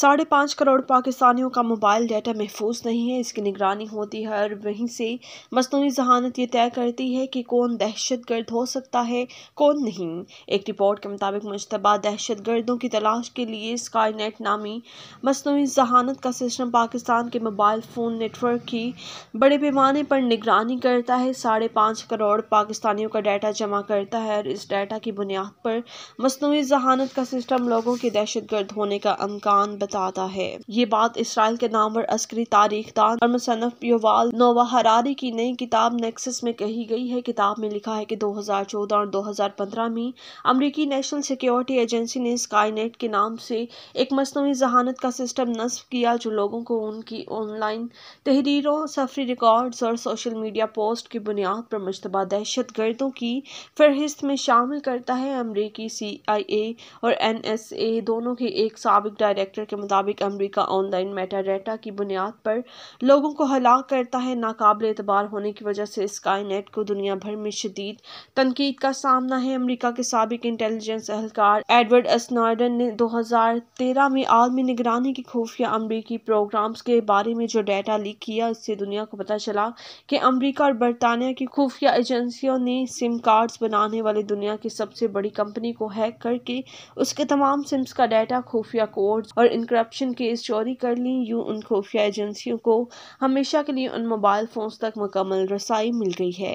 साढ़े पाँच करोड़ पाकिस्तानियों का मोबाइल डाटा महफूज नहीं है इसकी निगरानी होती है और वहीं से मसनू जहानत ये तय करती है कि कौन दहशत गर्द हो सकता है कौन नहीं एक रिपोर्ट के मुताबिक मुशतबा दहशत गर्दों की तलाश के लिए स्काई नेट नामी मसनू जहानत का सिस्टम पाकिस्तान के मोबाइल फ़ोन नेटवर्क की बड़े पैमाने पर निगरानी करता है साढ़े पाँच करोड़ पाकिस्तानियों का डाटा जमा करता है और इस डाटा की बुनियाद पर मसनू जहानत का सिस्टम लोगों के दहशत गर्द होने का अमकान बताता है ये बात इसराइल के नाम और अस्करी तारीख दान और मुसनफ योवाल नोवा हरारी की नई किताब नेक्सस में कही गई है किताब में लिखा है कि 2014 और 2015 में अमरीकी नेशनल सिक्योरिटी एजेंसी ने स्काईनेट के नाम से एक मसनू जहानत का सिस्टम नस्ब किया जो लोगों को उनकी ऑनलाइन तहरीरों सफरी रिकॉर्ड्स और सोशल मीडिया पोस्ट की बुनियाद पर मुशतबा दहशत गर्दों की फहरिस्त में शामिल करता है अमरीकी सी आई ए और एन एस ए दोनों के एक सबक डायरेक्टर के मुताबिक अमरीका ऑनलाइन मेटा मेटाडेटा की बुनियाद पर लोगों को हलाक करता है नाकबले एतबार होने की वजह से स्काई नेट को दुनिया भर में शदीद तनकीद का सामना है अमरीका के सबक इंटेलिजेंस एहलकार एडवर्ड स्नॉडन ने दो हज़ार तेरह में आलमी निगरानी की खुफिया अमरीकी प्रोग्राम्स के बारे में जो डाटा लीक किया इससे दुनिया को पता चला कि अमरीका और बरतानिया की खुफिया एजेंसियों ने सिम कार्ड्स बनाने वाली दुनिया की सबसे बड़ी कंपनी को हैक करके उसके तमाम सिम्स का डाटा खुफिया कोड्स और इन उन करप्शन केस चोरी कर ली यूँ उन खुफिया एजेंसियों को हमेशा के लिए उन मोबाइल फ़ोन्स तक मुकम्मल रसाई मिल गई है